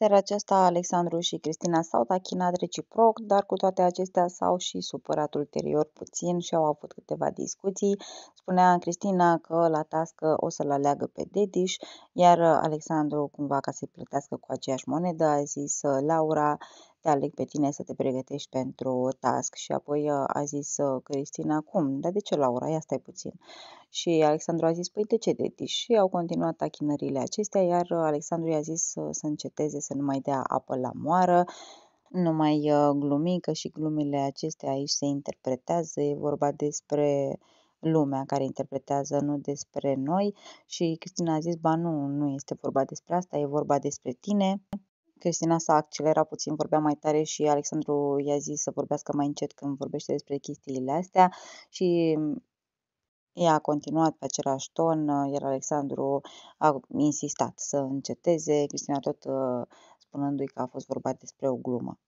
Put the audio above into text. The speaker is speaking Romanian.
Seara aceasta, Alexandru și Cristina s-au tachinat reciproc, dar cu toate acestea s-au și supărat ulterior puțin și au avut câteva discuții. Spunea Cristina că la tască o să-l aleagă pe Dediș, iar Alexandru, cumva ca să-i plătească cu aceeași monedă, a zis Laura te aleg pe tine să te pregătești pentru o task. Și apoi uh, a zis uh, Cristina, cum? Dar de ce, Laura? Ia stai puțin. Și Alexandru a zis, păi de ce, Teti? Și au continuat tachinările acestea, iar Alexandru i-a zis uh, să înceteze, să nu mai dea apă la moară, nu mai glumi, că și glumile acestea aici se interpretează, e vorba despre lumea care interpretează, nu despre noi. Și Cristina a zis, ba nu, nu este vorba despre asta, e vorba despre tine. Cristina s-a accelerat puțin, vorbea mai tare și Alexandru i-a zis să vorbească mai încet când vorbește despre chestiile astea și ea a continuat pe același ton, iar Alexandru a insistat să înceteze, Cristina tot ă, spunându-i că a fost vorba despre o glumă.